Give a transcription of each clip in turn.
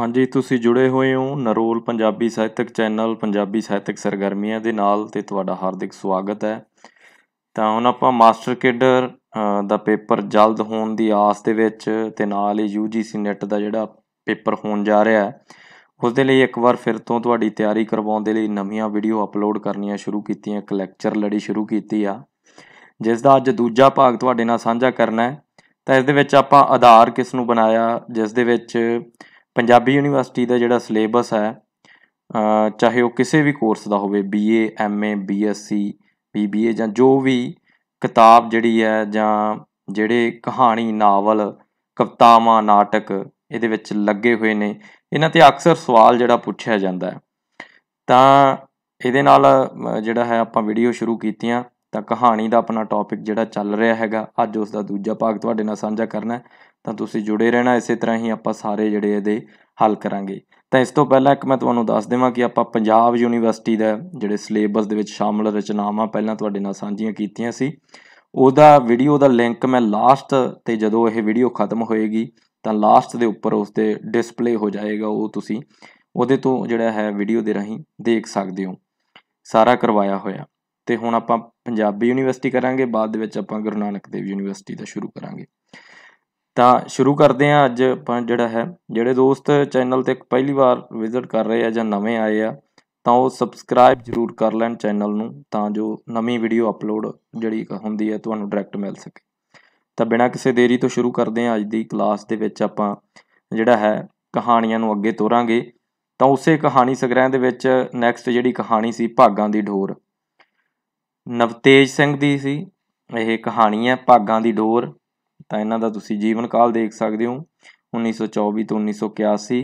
ਹਾਂਜੀ ਤੁਸੀਂ ਜੁੜੇ ਹੋਏ ਹੋ ਨਰੋਲ ਪੰਜਾਬੀ ਸਾਹਿਤਕ ਚੈਨਲ ਪੰਜਾਬੀ ਸਾਹਿਤਕ ਸਰਗਰਮੀਆਂ ਦੇ ਨਾਲ ਤੇ ਤੁਹਾਡਾ ਹਾਰਦਿਕ ਸਵਾਗਤ ਹੈ ਤਾਂ ਹੁਣ ਆਪਾਂ ਮਾਸਟਰ ਕੇਡਰ ਦਾ ਪੇਪਰ ਜਲਦ ਹੋਣ ਦੀ ਆਸ ਦੇ ਵਿੱਚ ਤੇ ਨਾਲ ਹੀ UGC ਨੈਟ ਦਾ ਜਿਹੜਾ ਪੇਪਰ ਹੋਣ ਜਾ ਰਿਹਾ ਹੈ ਉਸ ਦੇ ਲਈ ਇੱਕ ਵਾਰ ਫਿਰ ਤੋਂ ਤੁਹਾਡੀ ਤਿਆਰੀ ਕਰਵਾਉਣ ਦੇ ਲਈ ਨਵੀਆਂ ਵੀਡੀਓ ਅਪਲੋਡ ਕਰਨੀਆਂ ਸ਼ੁਰੂ ਕੀਤੀਆਂ ਇੱਕ ਲੈਕਚਰ ਲੜੀ ਸ਼ੁਰੂ ਕੀਤੀ ਆ ਜਿਸ ਦਾ ਅੱਜ ਦੂਜਾ ਭਾਗ ਤੁਹਾਡੇ ਨਾਲ ਸਾਂਝਾ ਕਰਨਾ ਹੈ ਤਾਂ ਇਸ ਦੇ ਵਿੱਚ ਆਪਾਂ ਆਧਾਰ ਕਿਸ ਨੂੰ ਬਣਾਇਆ ਜਿਸ ਦੇ ਵਿੱਚ ਪੰਜਾਬੀ ਯੂਨੀਵਰਸਿਟੀ ਦਾ ਜਿਹੜਾ ਸਿਲੇਬਸ ਹੈ ਚਾਹੇ ਉਹ ਕਿਸੇ ਵੀ ਕੋਰਸ ਦਾ ਹੋਵੇ ਬੀਏ ਐਮਏ ਬੀਐਸਸੀ ਬੀਬੀਏ ਜਾਂ ਜੋ ਵੀ ਕਿਤਾਬ ਜਿਹੜੀ ਹੈ ਜਾਂ ਜਿਹੜੇ ਕਹਾਣੀ ਨਾਵਲ ਕਵਤਾਵਾਂ ਨਾਟਕ ਇਹਦੇ ਵਿੱਚ ਲੱਗੇ ਹੋਏ ਨੇ ਇਹਨਾਂ ਤੇ ਅਕਸਰ ਸਵਾਲ ਜਿਹੜਾ ਪੁੱਛਿਆ ਜਾਂਦਾ ਹੈ ਤਾਂ ਇਹਦੇ ਨਾਲ ਜਿਹੜਾ ਹੈ ਆਪਾਂ ਵੀਡੀਓ ਸ਼ੁਰੂ ਕੀਤੀਆਂ ਤਾਂ ਕਹਾਣੀ ਦਾ ਆਪਣਾ ਟੌਪਿਕ ਜਿਹੜਾ ਚੱਲ ਰਿਹਾ ਹੈਗਾ ਅੱਜ ਉਸ ਦਾ ਦੂਜਾ ਭਾਗ ਤੁਹਾਡੇ ਨਾਲ ਸਾਂਝਾ ਕਰਨਾ ਤਾਂ ਤੁਸੀਂ ਜੁੜੇ ਰਹਿਣਾ ਇਸੇ ਤਰ੍ਹਾਂ ਹੀ ਆਪਾਂ ਸਾਰੇ ਜਿਹੜੇ ਇਹਦੇ ਹੱਲ ਕਰਾਂਗੇ ਤਾਂ ਇਸ ਤੋਂ ਪਹਿਲਾਂ ਇੱਕ ਮੈਂ ਤੁਹਾਨੂੰ ਦੱਸ ਦੇਵਾਂ ਕਿ ਆਪਾਂ ਪੰਜਾਬ ਯੂਨੀਵਰਸਿਟੀ ਦਾ ਜਿਹੜੇ ਸਿਲੇਬਸ ਦੇ ਵਿੱਚ ਸ਼ਾਮਲ ਰਚਨਾਵਾਂ ਪਹਿਲਾਂ ਤੁਹਾਡੇ ਨਾਲ ਸਾਂਝੀਆਂ ਕੀਤੀਆਂ ਸੀ ਉਹਦਾ ਵੀਡੀਓ ਦਾ ਲਿੰਕ ਮੈਂ ਲਾਸਟ ਤੇ ਜਦੋਂ ਇਹ ਵੀਡੀਓ ਖਤਮ ਹੋਏਗੀ ਤਾਂ ਲਾਸਟ ਦੇ ਉੱਪਰ ਉਸ ਤੇ ਡਿਸਪਲੇ ਹੋ ਜਾਏਗਾ ਉਹ ਤੁਸੀਂ ਉਹਦੇ ਤੋਂ ਜਿਹੜਾ ਹੈ ਵੀਡੀਓ ਦੇ ਰਾਹੀਂ ਦੇਖ ਸਕਦੇ ਹੋ ਸਾਰਾ ਕਰਵਾਇਆ ਹੋਇਆ ਤੇ ਹੁਣ ਆਪਾਂ ਪੰਜਾਬੀ ਯੂਨੀਵਰਸਿਟੀ ਕਰਾਂਗੇ ਬਾਅਦ ਦੇ ਵਿੱਚ ਆਪਾਂ ਗੁਰੂ ਨਾਨਕ ਦੇਵ ਯੂਨੀਵਰਸਿਟੀ ਦਾ ਸ਼ੁਰੂ ਕਰਾਂਗੇ ਤਾਂ ਸ਼ੁਰੂ ਕਰਦੇ ਆਂ ਅੱਜ ਆਪਾਂ ਜਿਹੜਾ ਹੈ ਜਿਹੜੇ ਦੋਸਤ ਚੈਨਲ ਤੇ ਪਹਿਲੀ ਵਾਰ ਵਿਜ਼ਿਟ ਕਰ ਰਹੇ ਆ ਜਾਂ ਨਵੇਂ ਆਏ ਆ ਤਾਂ ਉਹ ਸਬਸਕ੍ਰਾਈਬ ਜਰੂਰ ਕਰ ਲੈਣ ਚੈਨਲ ਨੂੰ ਤਾਂ ਜੋ ਨਵੀਂ ਵੀਡੀਓ ਅਪਲੋਡ ਜਿਹੜੀ ਹੁੰਦੀ ਹੈ ਤੁਹਾਨੂੰ ਡਾਇਰੈਕਟ ਮਿਲ ਸਕੇ ਤਾਂ ਬਿਨਾਂ ਕਿਸੇ ਦੇਰੀ ਤੋਂ ਸ਼ੁਰੂ ਕਰਦੇ ਆਂ ਅੱਜ ਦੀ ਕਲਾਸ ਦੇ ਵਿੱਚ ਆਪਾਂ ਜਿਹੜਾ ਹੈ ਕਹਾਣੀਆਂ ਨੂੰ ਅੱਗੇ ਤੋਰਾਂਗੇ ਤਾਂ ਉਸੇ ਕਹਾਣੀ ਸੰਗ੍ਰਹਿ ਦੇ ਵਿੱਚ ਨੈਕਸਟ ਜਿਹੜੀ ਕਹਾਣੀ ਸੀ ਭਾਗਾਂ ਦੀ ਢੋਰ ਨਵਤੇਜ ਸਿੰਘ ਦੀ ਸੀ ਇਹ ਕਹਾਣੀ ਹੈ ਭਾਗਾਂ ਦੀ ਡੋਰ ਤਾਂ ਇਹਨਾਂ ਦਾ ਤੁਸੀਂ ਜੀਵਨ ਕਾਲ ਦੇਖ ਸਕਦੇ ਹੋ 1924 ਤੋਂ 1981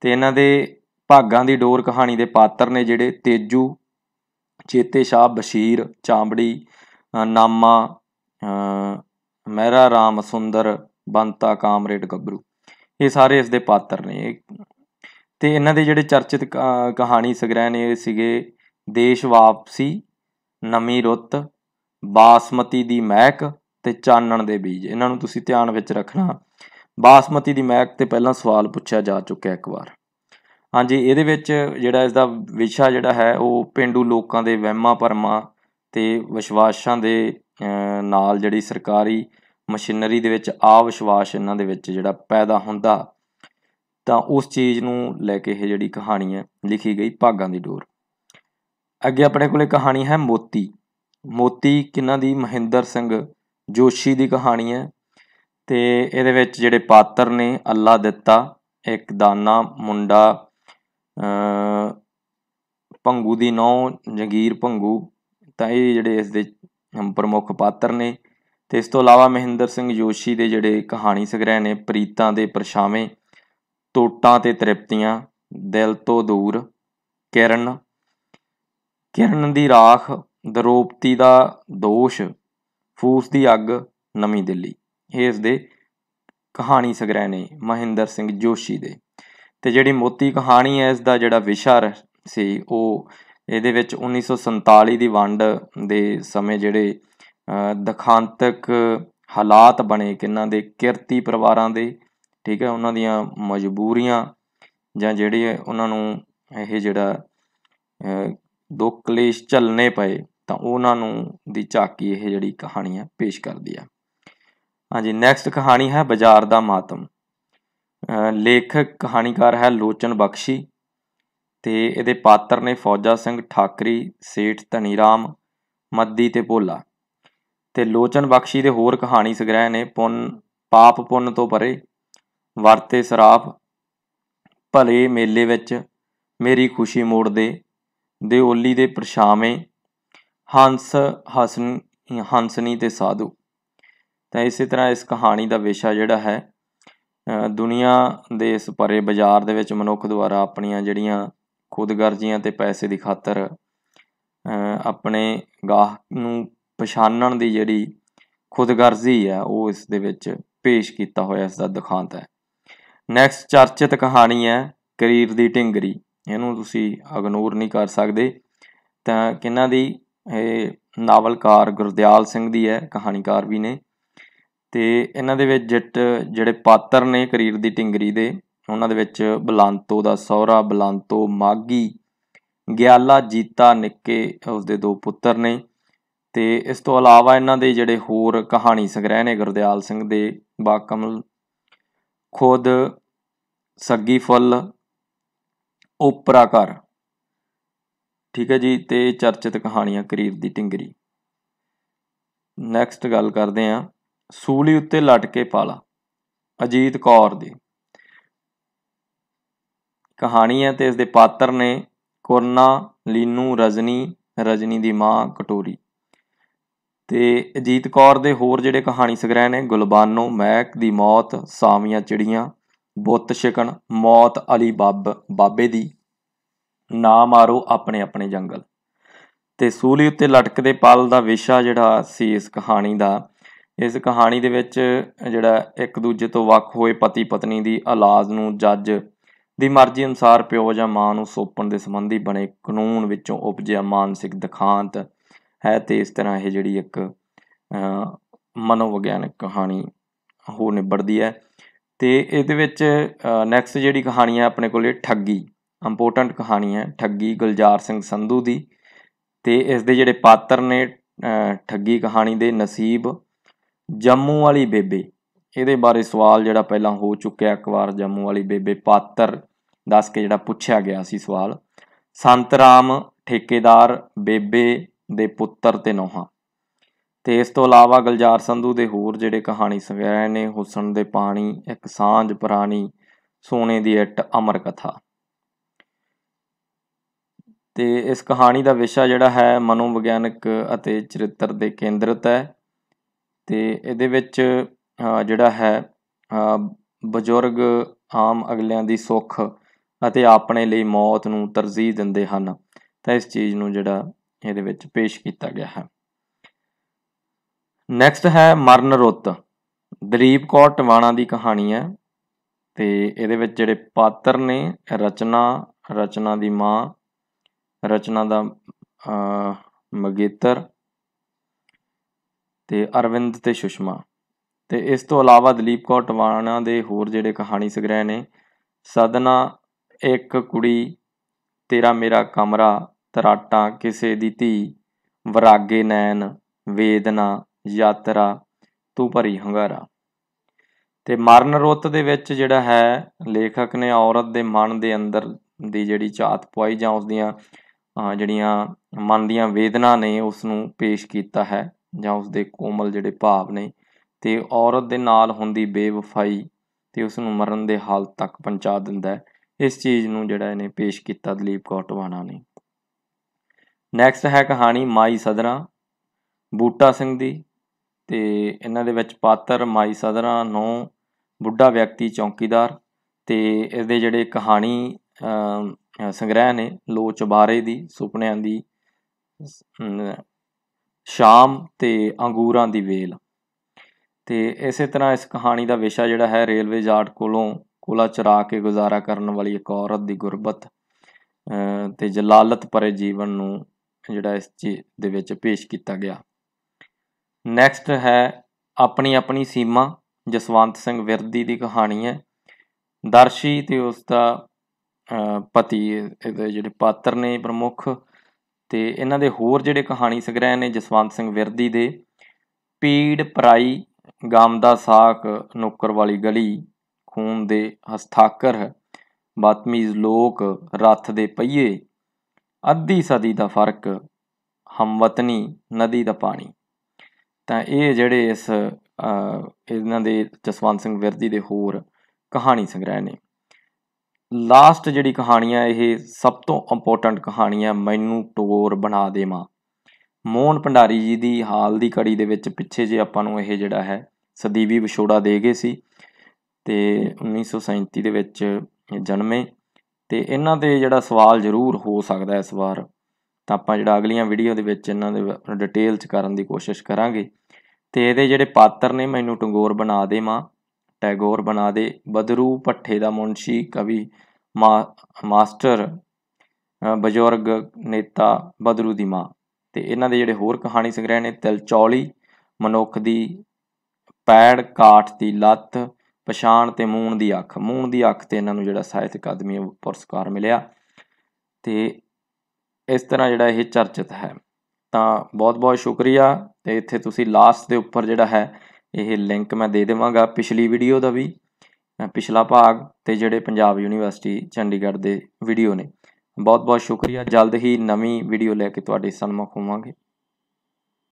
ਤੇ ਇਹਨਾਂ ਦੇ ਭਾਗਾਂ ਦੀ ਡੋਰ ਕਹਾਣੀ ਦੇ ਪਾਤਰ ਨੇ ਜਿਹੜੇ ਤੇਜੂ ਚੇਤੇ ਸ਼ਾਹ ਬਸ਼ੀਰ ਚਾਂਬੜੀ ਨਾਮਾ ਮਹਿਰਾ ਰਾਮ ਸੁੰਦਰ ਬੰਤਾ ਕਾਮਰੇਡ ਗੱਭਰੂ ਇਹ ਸਾਰੇ ਇਸ ਦੇ ਪਾਤਰ ਨੇ ਤੇ ਇਹਨਾਂ ਦੇ ਜਿਹੜੇ ਚਰਚਿਤ ਕਹਾਣੀ ਸੰਗ੍ਰਹਿ ਨੇ ਸੀਗੇ ਦੇਸ਼ ਵਾਪਸੀ ਨਵੀਂ ਰੁੱਤ ਬਾਸਮਤੀ ਦੀ ਮਹਿਕ ਤੇ ਚਾਨਣ ਦੇ ਬੀਜ ਇਹਨਾਂ ਨੂੰ ਤੁਸੀਂ ਧਿਆਨ ਵਿੱਚ ਰੱਖਣਾ ਬਾਸਮਤੀ ਦੀ ਮਹਿਕ ਤੇ ਪਹਿਲਾਂ ਸਵਾਲ ਪੁੱਛਿਆ ਜਾ ਚੁੱਕਿਆ ਇੱਕ ਵਾਰ ਹਾਂਜੀ ਇਹਦੇ ਵਿੱਚ ਜਿਹੜਾ ਇਸ ਦਾ ਵਿਸ਼ਾ ਜਿਹੜਾ ਹੈ ਉਹ ਪਿੰਡੂ ਲੋਕਾਂ ਦੇ ਵਹਿਮਾਂ ਪਰਮਾ ਤੇ ਵਿਸ਼ਵਾਸਾਂ ਦੇ ਨਾਲ ਜਿਹੜੀ ਸਰਕਾਰੀ ਮਸ਼ੀਨਰੀ ਦੇ ਵਿੱਚ ਆ ਵਿਸ਼ਵਾਸ ਇਹਨਾਂ ਦੇ ਵਿੱਚ ਜਿਹੜਾ ਪੈਦਾ ਹੁੰਦਾ ਤਾਂ ਉਸ ਚੀਜ਼ ਨੂੰ ਲੈ ਕੇ ਇਹ ਜਿਹੜੀ ਕਹਾਣੀ ਹੈ ਲਿਖੀ ਗਈ ਭਾਗਾਂ ਦੀ ਡੋਰ ਅੱਗੇ ਆਪਣੇ ਕੋਲੇ ਕਹਾਣੀ ਹੈ ਮੋਤੀ ਮੋਤੀ ਕਿਨਾਂ ਦੀ ਮਹਿੰਦਰ ਸਿੰਘ ਜੋਸ਼ੀ ਦੀ ਕਹਾਣੀ ਹੈ ਤੇ ਇਹਦੇ ਵਿੱਚ ਜਿਹੜੇ ਪਾਤਰ ਨੇ ਅੱਲਾ ਦਿੱਤਾ ਇੱਕ ਦਾਨਾ ਮੁੰਡਾ ਪੰਗੂ ਦੀ ਨੌ ਜੰਗੀਰ ਪੰਗੂ ਤਾਂ ਇਹ ਜਿਹੜੇ ਇਸ ਦੇ ਪ੍ਰਮੁੱਖ ਪਾਤਰ ਨੇ ਤੇ ਇਸ ਤੋਂ ਇਲਾਵਾ ਮਹਿੰਦਰ ਸਿੰਘ ਜੋਸ਼ੀ ਦੇ ਜਿਹੜੇ ਕਹਾਣੀ ਸੰਗ੍ਰਹਿ ਨੇ ਪ੍ਰੀਤਾਂ ਦੇ ਪਰਛਾਵੇਂ ਟੋਟਾਂ ਤੇ ਤ੍ਰਿਪਤੀਆਂ ਦਿਲ ਤੋਂ ਦੂਰ ਕਿਰਨ ਕਿਰਨ ਦੀ ਰਾਖ ਦਰੋਪਤੀ ਦਾ ਦੋਸ਼ ਫੂਸ ਦੀ ਅੱਗ ਨਵੀਂ ਦਿੱਲੀ ਇਹ ਇਸ ਦੇ ਕਹਾਣੀ ਸੰਗ੍ਰਹਿ ਨੇ ਮਹਿੰਦਰ ਸਿੰਘ ਜੋਸ਼ੀ ਦੇ ਤੇ ਜਿਹੜੀ ਮੋਤੀ ਕਹਾਣੀ ਹੈ ਇਸ ਦਾ ਜਿਹੜਾ ਵਿਸ਼ਾ ਸੀ ਉਹ ਇਹਦੇ ਵਿੱਚ 1947 ਦੀ ਵੰਡ ਦੇ ਸਮੇਂ ਜਿਹੜੇ ਦਖਾਂਤਕ ਹਾਲਾਤ ਬਣੇ ਕਿੰਨਾਂ ਦੇ ਕਿਰਤੀ ਪਰਿਵਾਰਾਂ ਦੇ ਠੀਕ ਹੈ ਉਹਨਾਂ ਦੀਆਂ ਮਜਬੂਰੀਆਂ ਜਾਂ ਜਿਹੜੇ ਉਹਨਾਂ ਨੂੰ ਇਹ ਜਿਹੜਾ ਦੁੱਖ ਕਲੇਸ਼ ਚੱਲਨੇ ਪਏ ਤਾਂ ਉਹਨਾਂ ਨੂੰ ਦੀ ਝਾਕੀ ਇਹ ਜਿਹੜੀ ਕਹਾਣੀ ਹੈ ਪੇਸ਼ ਕਰਦੀ ਆ ਹਾਂਜੀ ਨੈਕਸਟ ਕਹਾਣੀ ਹੈ ਬਾਜ਼ਾਰ ਦਾ ਮਾਤਮ ਲੇਖਕ ਕਹਾਣੀਕਾਰ ਹੈ ਲੋਚਨ ਬਖਸ਼ੀ ਤੇ ਇਹਦੇ ਪਾਤਰ ਨੇ ਫੌਜਾ ਸਿੰਘ ਠਾਕਰੀ ਸੇਠ ਧਨੀਰਾਮ ਮੱਦੀ ਤੇ ਭੋਲਾ ਤੇ ਲੋਚਨ ਬਖਸ਼ੀ ਦੇ ਹੋਰ ਕਹਾਣੀ ਸੰਗ੍ਰਹਿ ਨੇ ਪੁੰਨ ਪਾਪ ਪੁੰਨ ਤੋਂ ਪਰੇ ਵਰਤੇ ਸਰਾਪ ਭਲੇ ਮੇਲੇ ਵਿੱਚ ਮੇਰੀ ਖੁਸ਼ੀ ਮੋੜ ਦੇ ਦੇ ਓਲੀ ਦੇ ਪਰਛਾਵੇਂ ਹੰਸ ਹਸਨ ਹੰਸਨੀ ਤੇ ਸਾਧੂ ਤਾਂ ਇਸੇ ਤਰ੍ਹਾਂ ਇਸ ਕਹਾਣੀ ਦਾ ਵਿਸ਼ਾ ਜਿਹੜਾ ਹੈ ਦੁਨੀਆ ਦੇ ਇਸ ਪਰੇ ਬਾਜ਼ਾਰ ਦੇ ਵਿੱਚ ਮਨੁੱਖ ਦੁਆਰਾ ਆਪਣੀਆਂ ਜਿਹੜੀਆਂ ਖੁਦਗਰਜ਼ੀਆਂ ਤੇ ਪੈਸੇ ਦੀ ਖਾਤਰ ਆਪਣੇ ਗਾਹ ਨੂੰ ਪਛਾਣਨ ਦੀ ਜਿਹੜੀ ਖੁਦਗਰਜ਼ੀ ਹੈ ਉਹ ਇਸ ਦੇ ਵਿੱਚ ਪੇਸ਼ ਕੀਤਾ ਹੋਇਆ ਇਸ ਦਾ ਦਿਖਾਂਤ ਹੈ ਨੈਕਸਟ ਚਰਚਿਤ ਕਹਾਣੀ ਹੈ ਕਰੀਰ ਦੀ ਢਿੰਗਰੀ ਇਹਨੂੰ ਤੁਸੀਂ ਇਗਨੋਰ ਨਹੀਂ ਕਰ ਸਕਦੇ ਤਾਂ ਕਿੰਨਾ ਦੀ ਇਹ ਨਾਵਲਕਾਰ ਗੁਰਦਿਆਲ ਸਿੰਘ ਦੀ ਹੈ ਕਹਾਣੀਕਾਰ ਵੀ ਨੇ ਤੇ ਇਹਨਾਂ ਦੇ ਵਿੱਚ ਜਿੱਟ ਜਿਹੜੇ ਪਾਤਰ ਨੇ ਕਰੀਰ ਦੀ ਟਿੰਗਰੀ ਦੇ ਉਹਨਾਂ ਦੇ ਵਿੱਚ ਬਲੰਤੋ ਦਾ ਸੌਰਾ ਬਲੰਤੋ ਮਾਗੀ ਗਿਆਲਾ ਜੀਤਾ ਨਿੱਕੇ ਉਸਦੇ ਦੋ ਪੁੱਤਰ ਨੇ ਤੇ ਇਸ ਤੋਂ ਇਲਾਵਾ ਇਹਨਾਂ ਦੇ ਜਿਹੜੇ ਹੋਰ ਕਹਾਣੀ ਸੰਗ੍ਰਹਿ ਨੇ ਗੁਰਦਿਆਲ ਸਿੰਘ ਦੇ ਬਾਕਮਲ ਖੁਦ ਸੱਗੀ ਫੁੱਲ ਓਪਰਾ ਘਰ ਠੀਕ ਹੈ ਜੀ ਤੇ ਚਰਚਿਤ ਕਹਾਣੀਆਂ ਕਰੀਬ ਦੀ ਟਿੰਗਰੀ ਨੈਕਸਟ ਗੱਲ ਕਰਦੇ ਆ ਸੂਲੀ ਉੱਤੇ ਲਟਕੇ ਪਾਲਾ ਅਜੀਤ ਕੌਰ ਦੀ ਕਹਾਣੀ ਹੈ ਤੇ ਇਸ ਦੇ ਪਾਤਰ ਨੇ ਕੁਰਨਾ ਲੀਨੂ ਰਜਨੀ ਰਜਨੀ ਦੀ ਮਾਂ ਕਟੋਰੀ ਤੇ ਅਜੀਤ ਕੌਰ ਦੇ ਹੋਰ ਜਿਹੜੇ ਕਹਾਣੀ ਸੰਗ੍ਰਹਿ ਨੇ ਗੁਲਬਾਨੋ ਮਹਿਕ ਦੀ ਮੌਤ ਸਾਵੀਆਂ ਚਿੜੀਆਂ ਬੁੱਤ ਛਕਣ ਮੌਤ ਅਲੀ ਬੱਬ ਬਾਬੇ ਦੀ ਨਾ ਮਾਰੋ ਆਪਣੇ ਆਪਣੇ ਜੰਗਲ ਤੇ ਸੂਲੀ ਉੱਤੇ ਲਟਕਦੇ ਪਲ ਦਾ ਵਿਸ਼ਾ ਜਿਹੜਾ ਸੀ ਇਸ ਕਹਾਣੀ ਦਾ ਇਸ ਕਹਾਣੀ ਦੇ ਵਿੱਚ ਜਿਹੜਾ ਇੱਕ ਦੂਜੇ ਤੋਂ ਵੱਖ ਹੋਏ ਪਤੀ ਪਤਨੀ ਦੀ ਔਲਾਦ ਨੂੰ ਜੱਜ ਦੀ ਮਰਜ਼ੀ ਅਨੁਸਾਰ ਪਿਓ ਜਾਂ ਮਾਂ ਨੂੰ ਸੌਪਣ ਦੇ ਸੰਬੰਧੀ ਬਣੇ ਕਾਨੂੰਨ ਵਿੱਚੋਂ ਉਪਜਿਆ ਮਾਨਸਿਕ ਦਿਖਾਂਤ ਹੈ ਤੇ ਇਸ ਤਰ੍ਹਾਂ ਇਹ ਜਿਹੜੀ ਇੱਕ ਮਨੋਵਿਗਿਆਨਕ ਕਹਾਣੀ ਹੋ ਨਿਬੜਦੀ ਹੈ ਤੇ ਇਹਦੇ ਵਿੱਚ ਨੈਕਸਟ ਜਿਹੜੀ ਕਹਾਣੀ ਹੈ ਆਪਣੇ ਕੋਲੇ ਠੱਗੀ ਇੰਪੋਰਟੈਂਟ ਕਹਾਣੀ ਹੈ ਠੱਗੀ ਗੁਲਜ਼ਾਰ ਸਿੰਘ ਸੰਧੂ ਦੀ ਤੇ ਇਸ ਦੇ ਜਿਹੜੇ ਪਾਤਰ ਨੇ ਠੱਗੀ ਕਹਾਣੀ ਦੇ ਨਸੀਬ ਜੰਮੂ ਵਾਲੀ ਬੇਬੇ ਇਹਦੇ ਬਾਰੇ ਸਵਾਲ ਜਿਹੜਾ ਪਹਿਲਾਂ ਹੋ ਚੁੱਕਿਆ ਇੱਕ ਵਾਰ ਜੰਮੂ ਵਾਲੀ ਬੇਬੇ ਪਾਤਰ ਦੱਸ ਕੇ ਜਿਹੜਾ ਪੁੱਛਿਆ ਗਿਆ ਸੀ ਸਵਾਲ ਸੰਤਰਾਮ ਠੇਕੇਦਾਰ ਬੇਬੇ ਦੇ ਪੁੱਤਰ ਤੇ ਨੋਹਾ ਤੇ ਇਸ ਤੋਂ ਇਲਾਵਾ ਗਲਜਾਰ ਸੰਧੂ ਦੇ ਹੋਰ ਜਿਹੜੇ ਕਹਾਣੀ ਸੰਗ੍ਰਹਿ ਨੇ ਹੁਸਨ ਦੇ ਪਾਣੀ ਇੱਕ ਸਾਂਝ ਪੁਰਾਣੀ ਸੋਨੇ ਦੀ ਇੱਟ ਅਮਰ ਕਥਾ ਤੇ ਇਸ ਕਹਾਣੀ ਦਾ ਵਿਸ਼ਾ ਜਿਹੜਾ ਹੈ ਮਨੋਵਿਗਿਆਨਕ ਅਤੇ ਚਰਿੱਤਰ ਦੇ ਕੇਂਦਰਿਤ ਹੈ ਤੇ ਇਹਦੇ ਵਿੱਚ ਜਿਹੜਾ ਹੈ ਬਜ਼ੁਰਗ ਆਮ ਅਗਲਿਆਂ ਦੀ ਸੁੱਖ ਅਤੇ ਆਪਣੇ ਲਈ ਮੌਤ ਨੂੰ ਤਰਜੀਹ ਦਿੰਦੇ ਹਨ ਤਾਂ ਇਸ ਚੀਜ਼ ਨੂੰ ਜਿਹੜਾ ਇਹਦੇ ਵਿੱਚ ਪੇਸ਼ ਕੀਤਾ ਗਿਆ ਹੈ ਨੈਕਸਟ ਹੈ ਮਰਨ ਰੁੱਤ ਦਲੀਪ ਕੌਰ ਟਵਾਣਾ ਦੀ ਕਹਾਣੀ ਹੈ ਤੇ ਇਹਦੇ ਵਿੱਚ ਜਿਹੜੇ ਪਾਤਰ ਨੇ ਰਚਨਾ ਰਚਨਾ ਦੀ ਮਾਂ ਰਚਨਾ ਦਾ ਮਗੇਤਰ ਤੇ ਅਰਵਿੰਦ ਤੇ ਸੁਸ਼ਮਾ ਤੇ ਇਸ ਤੋਂ ਇਲਾਵਾ ਦਲੀਪ ਕੌਰ ਟਵਾਣਾ ਦੇ ਹੋਰ ਜਿਹੜੇ ਕਹਾਣੀ ਸੰਗ੍ਰਹਿ ਨੇ ਸਦਨਾ ਇੱਕ ਕੁੜੀ ਤੇਰਾ ਮੇਰਾ ਕਮਰਾ ਤਰਾਟਾਂ ਕਿਸੇ ਦੀ ਧੀ ਵਿਰਾਗੇ ਨੈਣ ਵੇਦਨਾ ਯਾਤਰਾ ਤੂੰ ਭਰੀ ਹੰਗਾਰਾ ਤੇ ਮਰਨ ਰੁੱਤ ਦੇ ਵਿੱਚ ਜਿਹੜਾ ਹੈ ਲੇਖਕ ਨੇ ਔਰਤ ਦੇ ਮਨ ਦੇ ਅੰਦਰ ਦੀ ਜਿਹੜੀ ਚਾਤ ਪੁਆਈ ਜਾਂ ਉਸ ਦੀਆਂ ਜਿਹੜੀਆਂ ਮਨ ਦੀਆਂ ਵੇਦਨਾ ਨੇ ਉਸ ਨੂੰ ਪੇਸ਼ ਕੀਤਾ ਹੈ ਜਾਂ ਉਸ ਦੇ ਕੋਮਲ ਜਿਹੜੇ ਭਾਵ ਨੇ ਤੇ ਔਰਤ ਦੇ ਨਾਲ ਹੁੰਦੀ ਬੇਵਫਾਈ ਤੇ ਉਸ ਨੂੰ ਮਰਨ ਦੇ ਹਾਲ ਤੱਕ ਪਹੁੰਚਾ ਦਿੰਦਾ ਹੈ ਇਸ ਚੀਜ਼ ਨੂੰ ਜਿਹੜਾ ਇਹਨੇ ਪੇਸ਼ ਕੀਤਾ ਦਲੀਪ ਕੌਰ ਨੇ ਨੈਕਸਟ ਹੈ ਕਹਾਣੀ ਮਾਈ ਸਦਰਾ ਬੂਟਾ ਸਿੰਘ ਦੀ ਤੇ ਇਹਨਾਂ ਦੇ ਵਿੱਚ ਪਾਤਰ ਮਾਈ ਸਦਰਾਂ ਨੂੰ ਬੁੱਢਾ ਵਿਅਕਤੀ ਚੌਂਕੀਦਾਰ ਤੇ ਇਹਦੇ ਜਿਹੜੇ ਕਹਾਣੀ ਸੰਗ੍ਰਹਿ ਨੇ ਲੋਚ ਬਾਰੇ ਦੀ ਸੁਪਨਿਆਂ ਦੀ ਸ਼ਾਮ ਤੇ ਅੰਗੂਰਾਂ ਦੀ ਵੇਲ ਤੇ ਇਸੇ ਤਰ੍ਹਾਂ ਇਸ ਕਹਾਣੀ ਦਾ ਵਿਸ਼ਾ ਜਿਹੜਾ ਹੈ ਰੇਲਵੇ ਜਾਟ ਕੋਲੋਂ ਕੋਲਾ ਚਰਾ ਕੇ ਗੁਜ਼ਾਰਾ ਕਰਨ ਵਾਲੀ ਇੱਕ ਔਰਤ ਦੀ ਗੁਰਬਤ ਤੇ ਜਲਾਲਤ ਭਰੇ ਜੀਵਨ ਨੂੰ ਜਿਹੜਾ ਇਸ ਦੇ ਵਿੱਚ ਪੇਸ਼ ਕੀਤਾ ਗਿਆ ਨੈਕਸਟ ਹੈ ਆਪਣੀ ਆਪਣੀ ਸੀਮਾ ਜਸਵੰਤ ਸਿੰਘ ਵਿਰਦੀ ਦੀ ਕਹਾਣੀ ਹੈ ਦਰਸ਼ੀ ਤੇ ਉਸ ਦਾ ਪਤੀ ਇਹਦੇ ਜਿਹੜੇ ਪਾਤਰ ਨੇ ਪ੍ਰਮੁੱਖ ਤੇ ਇਹਨਾਂ ਦੇ ਹੋਰ ਜਿਹੜੇ ਕਹਾਣੀ ਸੰਗ੍ਰਹਿ ਨੇ ਜਸਵੰਤ ਸਿੰਘ ਵਿਰਦੀ ਦੇ ਪੀੜ ਪਰਾਈ ਗਾਮ ਦਾ ਸਾਖ ਨੁੱਕਰ ਵਾਲੀ ਗਲੀ ਖੂਨ ਦੇ ਹਸਤਾਕਰ ਬਾਤਮੀਜ਼ ਲੋਕ ਰੱਥ ਦੇ ਪਈਏ ਅੱਧੀ ਸਦੀ ਦਾ ਫਰਕ ਹਮਵਤਨੀ ਨਦੀ ਦਾ ਪਾਣੀ ਤਾਂ ਇਹ ਜਿਹੜੇ ਇਸ ਇਹਨਾਂ ਦੇ ਜਸਵੰਤ ਸਿੰਘ ਵਿਰਦੀ ਦੇ ਹੋਰ ਕਹਾਣੀ ਸੰਗ੍ਰਹਿ ਨੇ ਲਾਸਟ ਜਿਹੜੀ ਕਹਾਣੀਆਂ ਇਹ ਸਭ ਤੋਂ ਇੰਪੋਰਟੈਂਟ ਕਹਾਣੀਆਂ ਮੈਨੂੰ ਟੋਰ ਬਣਾ ਦੇ ਮਾਂ ਮੋਹਨ ਭੰਡਾਰੀ ਜੀ ਦੀ ਹਾਲ ਦੀ ਕੜੀ ਦੇ ਵਿੱਚ ਪਿੱਛੇ ਜੇ ਆਪਾਂ ਨੂੰ ਇਹ ਜਿਹੜਾ ਹੈ ਸਦੀਵੀ ਵਿਛੋੜਾ ਦੇ ਗਏ ਸੀ ਤੇ 1937 ਦੇ ਵਿੱਚ ਜਨਮੇ ਤੇ ਇਹਨਾਂ ਤੇ ਜਿਹੜਾ ਸਵਾਲ ਜ਼ਰੂਰ ਹੋ ਸਕਦਾ ਇਸ ਵਾਰ ਤਾਂ ਆਪਾਂ ਜਿਹੜਾ ਅਗਲੀਆਂ ਵੀਡੀਓ ਦੇ ਵਿੱਚ ਇਹਨਾਂ ਦੇ ਡਿਟੇਲ 'ਚ ਕਰਨ ਦੀ ਕੋਸ਼ਿਸ਼ ਕਰਾਂਗੇ ਤੇ ਇਹਦੇ ਜਿਹੜੇ ਪਾਤਰ ਨੇ ਮੈਨੂੰ ਟੰਗੋਰ ਬਣਾ ਦੇ ਮਾਂ ਟੈਗੋਰ ਬਣਾ ਦੇ ਬਦਰੂ ਪੱਠੇ ਦਾ ਮੁੰਸ਼ੀ ਕਵੀ ਮਾਸਟਰ ਬਜ਼ੁਰਗ ਨੇਤਾ ਬਦਰੂ ਦੀ ਮਾਂ ਤੇ ਇਹਨਾਂ ਦੇ ਜਿਹੜੇ ਹੋਰ ਕਹਾਣੀ ਸੰਗ੍ਰਹਿ ਨੇ ਤਿਲਚੌਲੀ ਮਨੁੱਖ ਦੀ ਪੈੜ ਕਾਠ ਦੀ ਲੱਤ ਪਛਾਣ ਤੇ ਮੂਣ ਦੀ ਅੱਖ ਮੂਣ ਦੀ ਅੱਖ ਤੇ ਇਹਨਾਂ ਨੂੰ ਜਿਹੜਾ ਸਾਹਿਤ ਅਕਾਦਮੀ ਪੁਰਸਕਾਰ ਮਿਲਿਆ ਤੇ ਇਸ ਤਰ੍ਹਾਂ ਜਿਹੜਾ ਇਹ ਚਰਚਿਤ ਹੈ ਤਾਂ ਬਹੁਤ ਬਹੁਤ ਸ਼ੁਕਰੀਆ ਤੇ ਇੱਥੇ ਤੁਸੀਂ ਲਾਸਟ ਦੇ ਉੱਪਰ ਜਿਹੜਾ ਹੈ ਇਹ ਲਿੰਕ ਮੈਂ ਦੇ ਦੇਵਾਂਗਾ ਪਿਛਲੀ ਵੀਡੀਓ ਦਾ ਵੀ ਪਿਛਲਾ ਭਾਗ ਤੇ ਜਿਹੜੇ ਪੰਜਾਬ ਯੂਨੀਵਰਸਿਟੀ ਚੰਡੀਗੜ੍ਹ ਦੇ ਵੀਡੀਓ ਨੇ ਬਹੁਤ ਬਹੁਤ ਸ਼ੁਕਰੀਆ ਜਲਦ ਹੀ ਨਵੀਂ ਵੀਡੀਓ ਲੈ ਕੇ ਤੁਹਾਡੇ ਸਾਹਮਣੇ ਹੋਵਾਂਗੇ